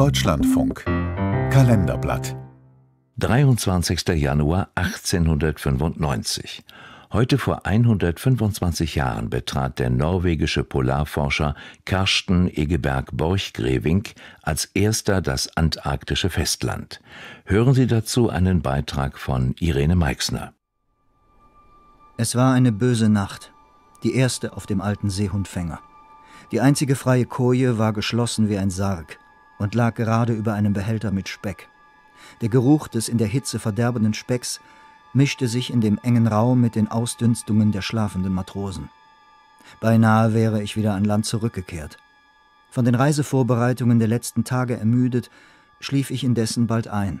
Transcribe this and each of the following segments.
Deutschlandfunk Kalenderblatt 23. Januar 1895. Heute vor 125 Jahren betrat der norwegische Polarforscher Karsten Egeberg Borchgrevink als erster das antarktische Festland. Hören Sie dazu einen Beitrag von Irene Meixner. Es war eine böse Nacht, die erste auf dem alten Seehundfänger. Die einzige freie Koje war geschlossen wie ein Sarg und lag gerade über einem Behälter mit Speck. Der Geruch des in der Hitze verderbenden Specks mischte sich in dem engen Raum mit den Ausdünstungen der schlafenden Matrosen. Beinahe wäre ich wieder an Land zurückgekehrt. Von den Reisevorbereitungen der letzten Tage ermüdet, schlief ich indessen bald ein.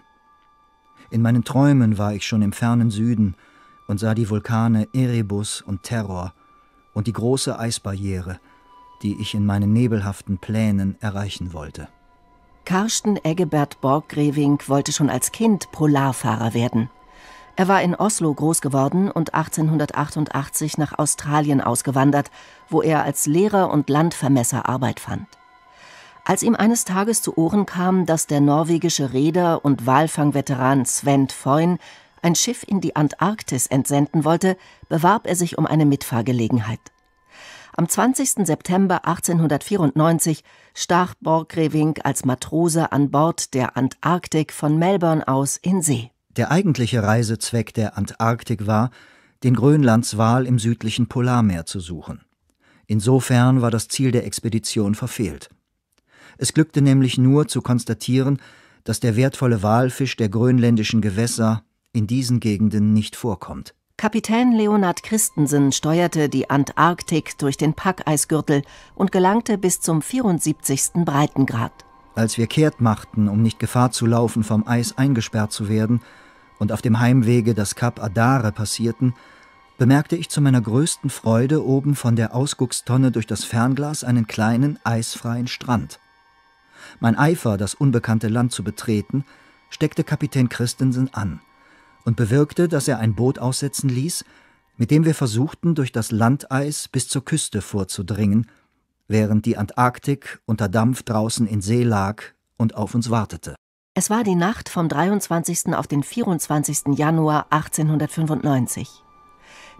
In meinen Träumen war ich schon im fernen Süden und sah die Vulkane Erebus und Terror und die große Eisbarriere, die ich in meinen nebelhaften Plänen erreichen wollte. Karsten Eggebert Borggreving wollte schon als Kind Polarfahrer werden. Er war in Oslo groß geworden und 1888 nach Australien ausgewandert, wo er als Lehrer und Landvermesser Arbeit fand. Als ihm eines Tages zu Ohren kam, dass der norwegische Reeder und Walfangveteran Sven Foyn ein Schiff in die Antarktis entsenden wollte, bewarb er sich um eine Mitfahrgelegenheit. Am 20. September 1894 stach Borgrevink als Matrose an Bord der Antarktik von Melbourne aus in See. Der eigentliche Reisezweck der Antarktik war, den Grönlandswal im südlichen Polarmeer zu suchen. Insofern war das Ziel der Expedition verfehlt. Es glückte nämlich nur zu konstatieren, dass der wertvolle Walfisch der grönländischen Gewässer in diesen Gegenden nicht vorkommt. Kapitän Leonard Christensen steuerte die Antarktik durch den Packeisgürtel und gelangte bis zum 74. Breitengrad. Als wir kehrt machten, um nicht Gefahr zu laufen, vom Eis eingesperrt zu werden, und auf dem Heimwege das Kap Adare passierten, bemerkte ich zu meiner größten Freude oben von der Ausguckstonne durch das Fernglas einen kleinen eisfreien Strand. Mein Eifer, das unbekannte Land zu betreten, steckte Kapitän Christensen an und bewirkte, dass er ein Boot aussetzen ließ, mit dem wir versuchten, durch das Landeis bis zur Küste vorzudringen, während die Antarktik unter Dampf draußen in See lag und auf uns wartete. Es war die Nacht vom 23. auf den 24. Januar 1895.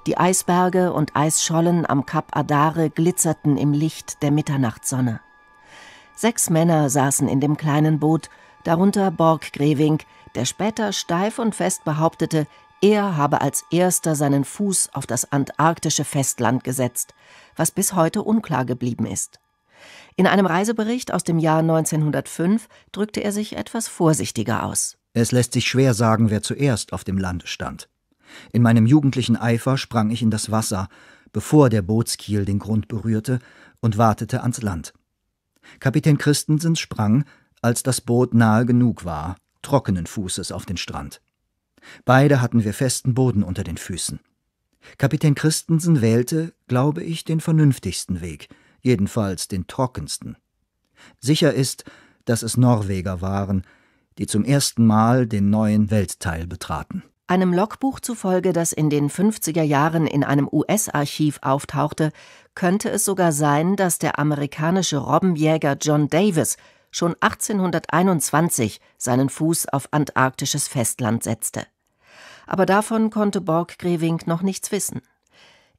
Die Eisberge und Eisschollen am Kap Adare glitzerten im Licht der Mitternachtssonne. Sechs Männer saßen in dem kleinen Boot darunter Borg Greving, der später steif und fest behauptete, er habe als erster seinen Fuß auf das antarktische Festland gesetzt, was bis heute unklar geblieben ist. In einem Reisebericht aus dem Jahr 1905 drückte er sich etwas vorsichtiger aus. Es lässt sich schwer sagen, wer zuerst auf dem Lande stand. In meinem jugendlichen Eifer sprang ich in das Wasser, bevor der Bootskiel den Grund berührte, und wartete ans Land. Kapitän Christensen sprang, als das Boot nahe genug war, trockenen Fußes auf den Strand. Beide hatten wir festen Boden unter den Füßen. Kapitän Christensen wählte, glaube ich, den vernünftigsten Weg, jedenfalls den trockensten. Sicher ist, dass es Norweger waren, die zum ersten Mal den neuen Weltteil betraten. Einem Logbuch zufolge, das in den 50er Jahren in einem US-Archiv auftauchte, könnte es sogar sein, dass der amerikanische Robbenjäger John Davis schon 1821 seinen Fuß auf antarktisches Festland setzte. Aber davon konnte Borg-Greving noch nichts wissen.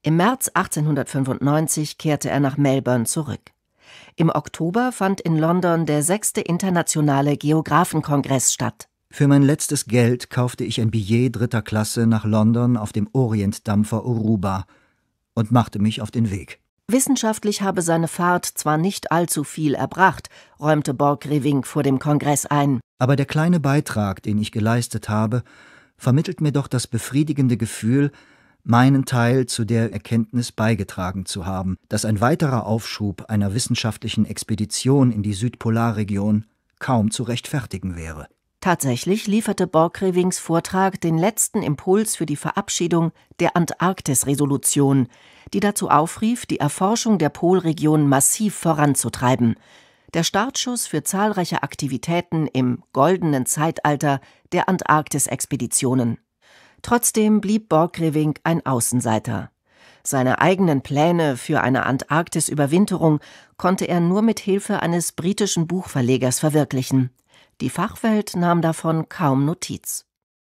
Im März 1895 kehrte er nach Melbourne zurück. Im Oktober fand in London der sechste internationale Geographenkongress statt. Für mein letztes Geld kaufte ich ein Billet dritter Klasse nach London auf dem Orientdampfer Uruba und machte mich auf den Weg. Wissenschaftlich habe seine Fahrt zwar nicht allzu viel erbracht, räumte Borg Borgrevink vor dem Kongress ein. Aber der kleine Beitrag, den ich geleistet habe, vermittelt mir doch das befriedigende Gefühl, meinen Teil zu der Erkenntnis beigetragen zu haben, dass ein weiterer Aufschub einer wissenschaftlichen Expedition in die Südpolarregion kaum zu rechtfertigen wäre. Tatsächlich lieferte Borgrevings Vortrag den letzten Impuls für die Verabschiedung der Antarktis-Resolution, die dazu aufrief, die Erforschung der Polregion massiv voranzutreiben. Der Startschuss für zahlreiche Aktivitäten im goldenen Zeitalter der Antarktis-Expeditionen. Trotzdem blieb Borgreving ein Außenseiter. Seine eigenen Pläne für eine Antarktis-Überwinterung konnte er nur mit Hilfe eines britischen Buchverlegers verwirklichen. Die Fachwelt nahm davon kaum Notiz.